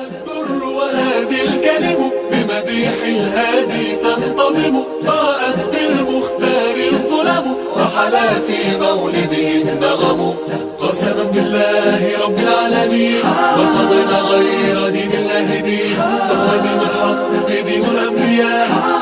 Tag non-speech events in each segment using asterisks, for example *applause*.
الدر وهذه الكلم بمديح الهادي تنتظم طاءت بالمختار الظلم رحلا في مولده النغم قسما بالله رب العالمين وقضينا غير دين الله دين فهو دين الحق دين الانبياء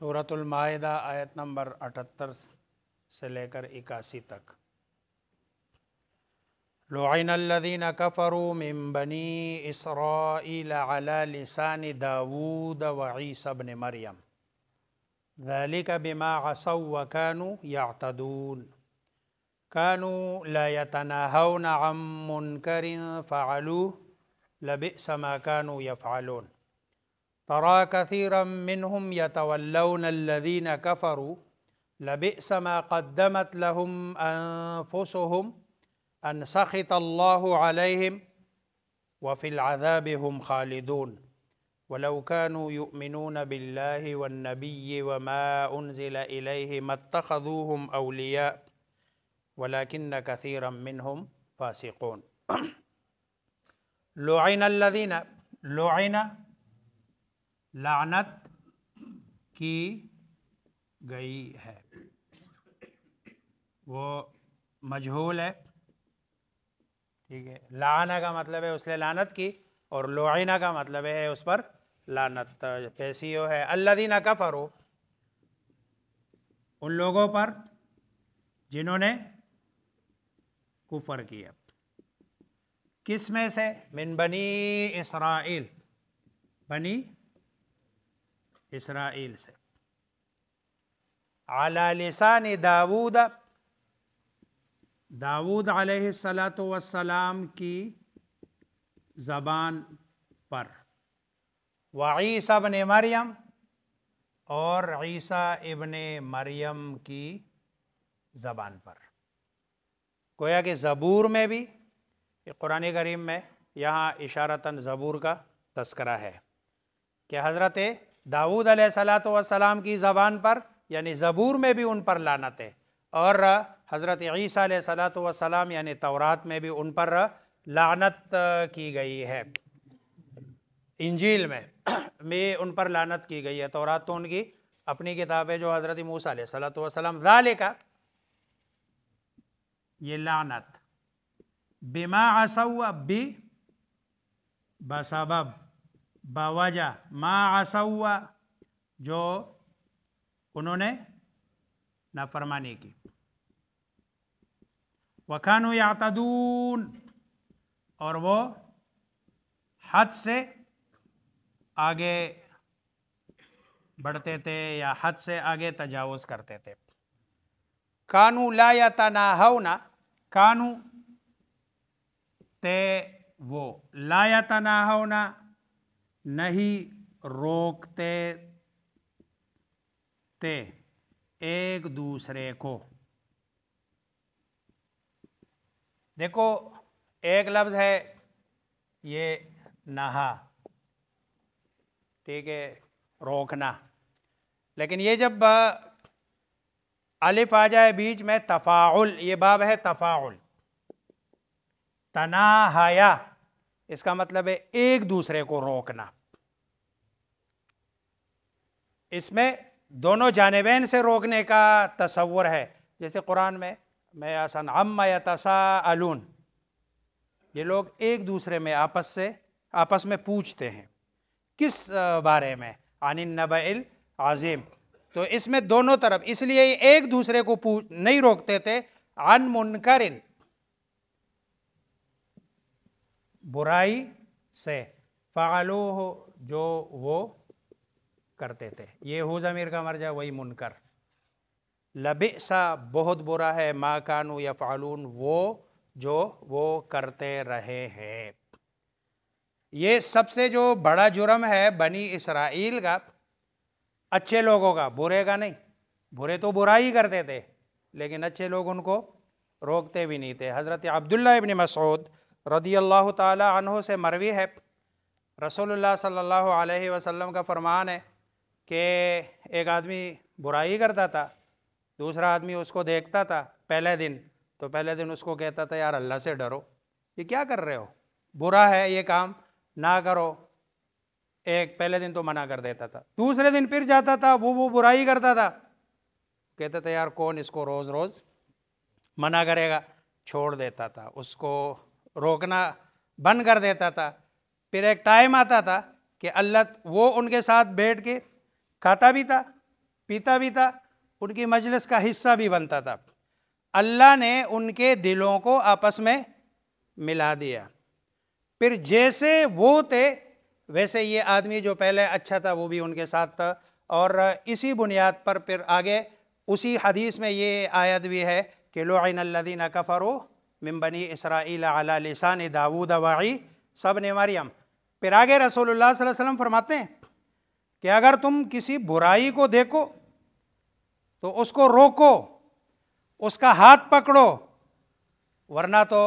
سورة المائدہ آیت آية نمبر 78 سے لے کر 81 تک لعن الذين كفروا من بني إسرائيل على لسان داوود وعيسى بن مريم ذلك بما عصوا وكانوا يعتدون كانوا لا يتناهون عن منكر فعلوه لبئس ما كانوا يفعلون ترى كثيرا منهم يتولون الذين كفروا لبئس ما قدمت لهم أنفسهم أن سخط الله عليهم وفي العذاب هم خالدون ولو كانوا يؤمنون بالله والنبي وما أنزل إليه ما اتخذوهم أولياء ولكن كثيرا منهم فاسقون *clears throat* لعن الذين لعن لعنت كي جيها ومجهولة ठीक है लाना का मतलब है उसने लानत की और लोइना का मतलब है उस पर लानत तो पैसी है अल्लादीना का फरो उन लोगों पर जिन्होंने कुफर किया किस में से मिन बनी इसराइल बनी इसराइल से आला लिसानी दाऊद दाऊद सलात वसलाम की ज़बान पर वईसा बन मरियम और ईसा इबन मरियम की ज़बान पर गोया कि ज़बूर में भी कुरान करीम में यहाँ इशारता ज़बूर का तस्करा है कि हज़रत दाऊद सलात वसलाम की ज़बान पर यानी ज़बूर में भी उन पर लानत है और हज़रत ईसा सलात वसलाम यानी तौरात में भी उन पर लानत की गई है इंजील में में *clears throat* उन पर लानत की गई है तौरात तो उनकी अपनी किताब है जो हज़रत मूसा सलात वसलाम लाले का ये लानत बिमा असव बी बसबब बवजा मा असव जो उन्होंने नाफरमानी की वखानु यातदून और वो हद से आगे बढ़ते थे या हद से आगे तजावज़ करते थे कानू ला या ना कानू ते वो ला या ना नहीं रोकते थे एक दूसरे को देखो एक लफ्ज़ है ये नहा ठीक है रोकना लेकिन ये जब अलिफ आ जाए बीच में तफ़ाउल ये बाब है तफ़ाउल तनाहाया इसका मतलब है एक दूसरे को रोकना इसमें दोनों जानबेन से रोकने का तस्वर है जैसे कुरान में मैं आसान अम्मा तसा अलून ये लोग एक दूसरे में आपस से आपस में पूछते हैं किस बारे में आनिन नब आज़ीम तो इसमें दोनों तरफ इसलिए एक दूसरे को पूछ नहीं रोकते थे अन मुनकरिन बुराई से फ़ालू जो वो करते थे ये हो ज़मीर का मर्जा वही मुनकर लबिसा बहुत बुरा है मा कानू या फ़ालून वो जो वो करते रहे हैं ये सबसे जो बड़ा जुर्म है बनी इसराइल का अच्छे लोगों का बुरे का नहीं बुरे तो बुरा ही करते थे लेकिन अच्छे लोग उनको रोकते भी नहीं थे हज़रत अब्दुल्ला इबन मसूद रदी अल्लाह तहों से मरवी है रसोल्ला सल्लल्लाहु अलैहि वसल्लम का फरमान है कि एक आदमी बुराई करता था दूसरा आदमी उसको देखता था पहले दिन तो पहले दिन उसको कहता था यार अल्लाह से डरो ये क्या कर रहे हो बुरा है ये काम ना करो एक पहले दिन तो मना कर देता था दूसरे दिन फिर जाता था वो वो बुराई करता था कहता था यार कौन इसको रोज़ रोज़ मना करेगा छोड़ देता था उसको रोकना बंद कर देता था फिर एक टाइम आता था कि अल्लाह वो उनके साथ बैठ के खाता भी था पीता भी था उनकी मजलिस का हिस्सा भी बनता था अल्लाह ने उनके दिलों को आपस में मिला दिया फिर जैसे वो थे वैसे ये आदमी जो पहले अच्छा था वो भी उनके साथ था और इसी बुनियाद पर फिर आगे उसी हदीस में ये आयत भी है कि लोनल्लिन कफ़रो मिम्बनी इसराइल अला लिसान दाऊद वाई सब ने मरियम फिर आगे रसोल्ला वसलम फरमाते हैं कि अगर तुम किसी बुराई को देखो तो उसको रोको उसका हाथ पकड़ो वरना तो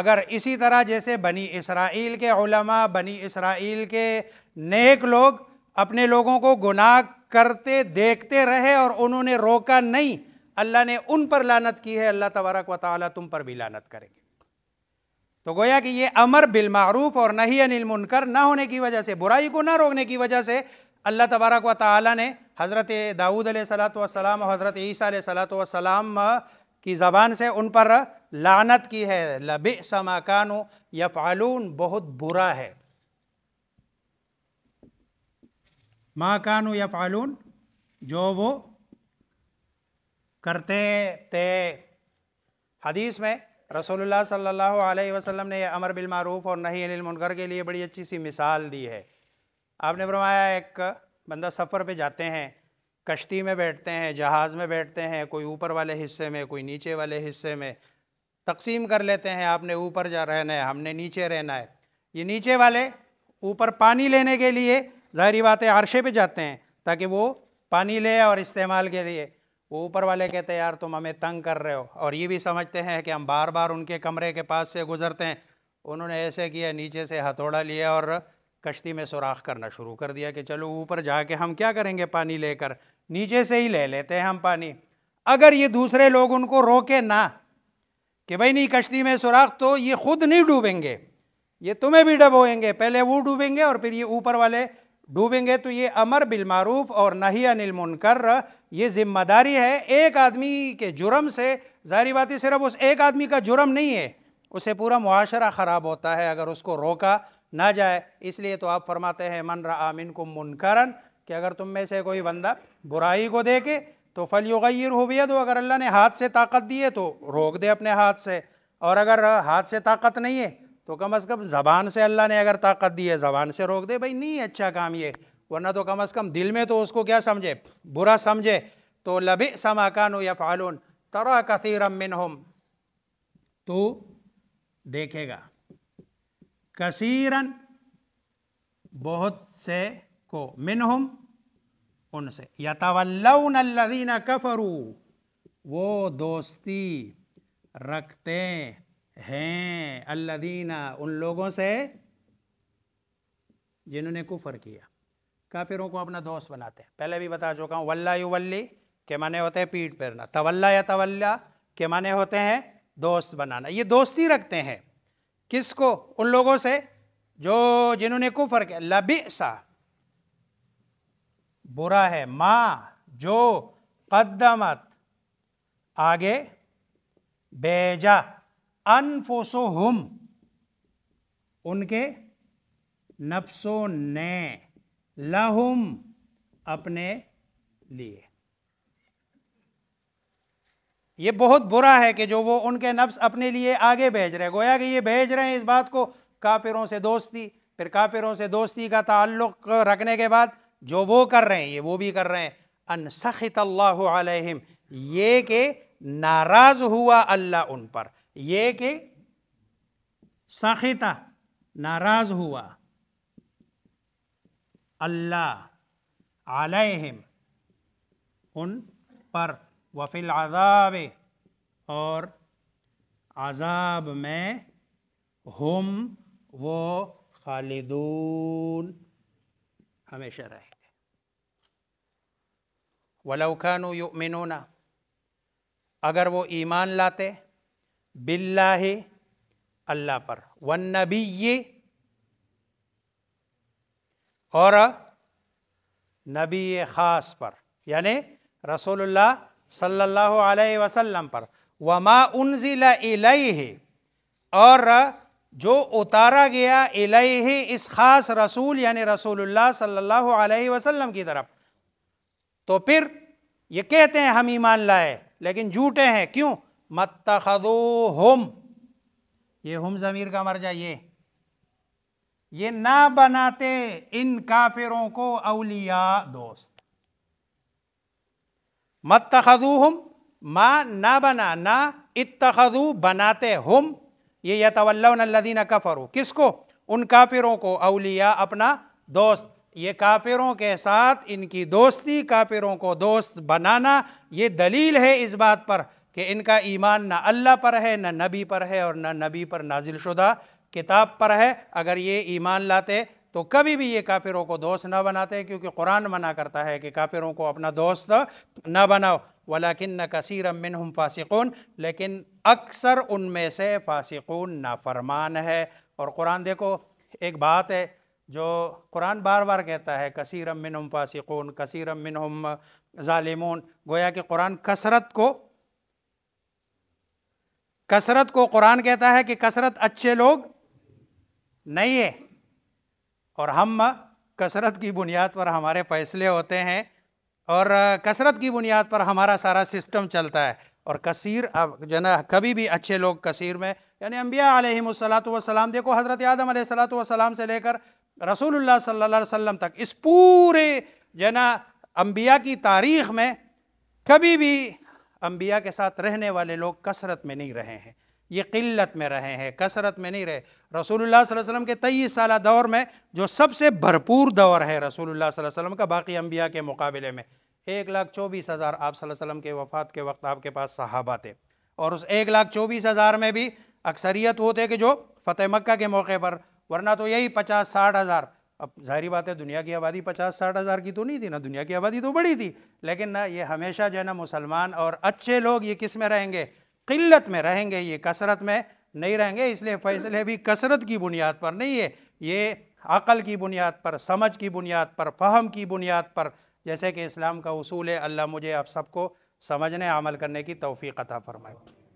अगर इसी तरह जैसे बनी इसराइल के उलमा बनी इसराइल के नेक लोग अपने लोगों को गुनाह करते देखते रहे और उन्होंने रोका नहीं अल्लाह ने उन पर लानत की है अल्लाह तबारक व ताली तुम पर भी लानत करेंगे तो गोया कि ये अमर बिलमारूफ और नहीं अनिल मुनकर ना होने की वजह से बुराई को ना रोकने की वजह से अल्लाह तबारक व ताली ने हज़रत दाऊद सलाम और हज़रत ईसा सलाम की ज़बान से उन पर लानत की है लबि समाकानो या फालून बहुत बुरा है माँ कानू या फालून जो वो करते थे हदीस में रसोल्ला सल्लल्लाहु अलैहि वसल्लम ने अमर बिल मारूफ और नहीं अनिल मुनकर के लिए बड़ी अच्छी सी मिसाल दी है आपने फरमाया एक बंदा सफ़र पे जाते हैं कश्ती में बैठते हैं जहाज़ में बैठते हैं कोई ऊपर वाले हिस्से में कोई नीचे वाले हिस्से में तकसीम कर लेते हैं आपने ऊपर जा रहना है हमने नीचे रहना है ये नीचे वाले ऊपर पानी लेने के लिए ज़ाहरी बात है आरशे पे जाते हैं ताकि वो पानी ले और इस्तेमाल के लिए वो ऊपर वाले कहते हैं यार तुम हमें तंग कर रहे हो और ये भी समझते हैं कि हम बार बार उनके कमरे के पास से गुज़रते हैं उन्होंने ऐसे किया नीचे से हथौड़ा लिया और कश्ती में सुराख करना शुरू कर दिया कि चलो ऊपर जाके हम क्या करेंगे पानी लेकर नीचे से ही ले लेते हैं हम पानी अगर ये दूसरे लोग उनको रोके ना कि भाई नहीं कश्ती में सुराख तो ये खुद नहीं डूबेंगे ये तुम्हें भी डबोएंगे पहले वो डूबेंगे और फिर ये ऊपर वाले डूबेंगे तो ये अमर बिलमारूफ और नहीं अनिल मुनकर ये जिम्मेदारी है एक आदमी के जुर्म से जारी बात है सिर्फ उस एक आदमी का जुर्म नहीं है उसे पूरा मुआरा ख़राब होता है अगर उसको रोका ना जाए इसलिए तो आप फरमाते हैं मन आमिन को मुनकरन कि अगर तुम में से कोई बंदा बुराई को देखे तो फल युगैर हो भी तो अगर अल्लाह ने हाथ से ताकत दी है तो रोक दे अपने हाथ से और अगर हाथ से ताकत नहीं है तो कम अज़ कम ज़बान से अल्लाह ने अगर ताकत दी है ज़बान से रोक दे भाई नहीं अच्छा काम ये वरना तो कम अज़ कम दिल में तो उसको क्या समझे बुरा समझे तो लभ समाकान या फ़ालून तरा कथीरमिन हम तो देखेगा कसीरन बहुत से को मिनहुम उनसे यतवल्लौन कफरू वो दोस्ती रखते हैं अल्लादीना उन लोगों से जिन्होंने कुफर किया काफिरों को अपना दोस्त बनाते हैं पहले भी बता चुका हूँ वल्ला वल्ली के माने होते हैं पीठ पेरना तवल्ला या तवल्ला के माने होते हैं दोस्त बनाना ये दोस्ती रखते हैं किसको उन लोगों से जो जिन्होंने कुफर किया सा बुरा है माँ जो कदमत आगे बेजा हम उनके नफ्सों ने लहुम अपने लिए ये बहुत बुरा है कि जो वो उनके नफ्स अपने लिए आगे भेज रहे हैं गोया कि ये भेज रहे हैं इस बात को काफिरों से दोस्ती फिर काफिरों से दोस्ती का ताल्लुक रखने के बाद जो वो कर रहे हैं ये वो भी कर रहे हैं अनसखित अलैहिम ये के नाराज़ हुआ अल्लाह उन पर ये के सखिता नाराज़ हुआ अल्लाह अलैहिम उन पर वफिल आज़ाब और आज़ाब में हम वो खालिदून हमेशा रहेंगे वलौखानु युमिनोना अगर वो ईमान लाते बिल्ला अल्लाह पर वन नबी ये और नबी ख़ास पर यानि रसूलुल्लाह सल्लल्लाहु अलैहि वसल्लम पर वमा उनजिला इलैहि और जो उतारा गया इलैहि इस ख़ास रसूल यानी रसूलुल्लाह सल्लल्लाहु अलैहि वसल्लम की तरफ तो फिर ये कहते हैं हम ईमान लाए लेकिन झूठे हैं क्यों मतखदो हम ये हम ज़मीर का मर्जा ये ये ना बनाते इन काफिरों को अलिया दोस्त मत तखजू हम माँ ना बना ना इतखजू बनाते हम ये यतवल्लदीन किस किसको उन काफिरों को अलिया अपना दोस्त ये काफिरों के साथ इनकी दोस्ती काफिरों को दोस्त बनाना ये दलील है इस बात पर कि इनका ईमान ना अल्लाह पर है ना नबी पर है और ना नबी पर नाजिल शुदा किताब पर है अगर ये ईमान लाते तो कभी भी ये काफिरों को दोस्त ना बनाते क्योंकि कुरान मना करता है कि काफिरों को अपना दोस्त ना बनाओ वलाकिन न कसर अमिन हम फासिकून लेकिन अक्सर उनमें से फासिकून नाफरमान है और कुरान देखो एक बात है जो कुरान बार बार कहता है कसर अमिन हम फासिकून कसर अमिन हम ालिमून गोया कि कुरान कसरत को कसरत को कुरान कहता है कि कसरत अच्छे लोग नहीं है और हम कसरत की बुनियाद पर हमारे फैसले होते हैं और कसरत की बुनियाद पर हमारा सारा सिस्टम चलता है और कसीर अब जना कभी भी अच्छे लोग कसीर में यानी अम्बिया आलतम देखो हज़रत आदम सलाम से लेकर रसूलुल्लाह सल्लल्लाहु अलैहि वसल्लम तक इस पूरे जना अम्बिया की तारीख़ में कभी भी अम्बिया के साथ रहने वाले लोग कसरत में नहीं रहे हैं ये किल्लत में रहे हैं कसरत में नहीं रहे रसूलुल्लाह सल्लल्लाहु अलैहि वसल्लम के तेईस साल दौर में जो सबसे भरपूर दौर है रसूलुल्लाह सल्लल्लाहु अलैहि वसल्लम का बाकी अम्बिया के मुकाबले में एक लाख चौबीस हज़ार आप वसल्लम के वफ़ात के वक्त आपके पास सहाबा थे और उस एक लाख चौबीस हज़ार में भी अक्सरियत वो थे कि जो फ़तेह मक्का के मौके पर वरना तो यही पचास साठ हज़ार अब जाहरी बात है दुनिया की आबादी पचास साठ हज़ार की तो नहीं थी ना दुनिया की आबादी तो बड़ी थी लेकिन ना ये हमेशा जो है ना मुसलमान और अच्छे लोग ये किस में रहेंगे किल्लत में रहेंगे ये कसरत में नहीं रहेंगे इसलिए फ़ैसले भी कसरत की बुनियाद पर नहीं है ये अक़ल की बुनियाद पर समझ की बुनियाद पर फहम की बुनियाद पर जैसे कि इस्लाम का उसूल है अल्लाह मुझे आप सबको समझने अमल करने की तोफ़ी अता फरमाए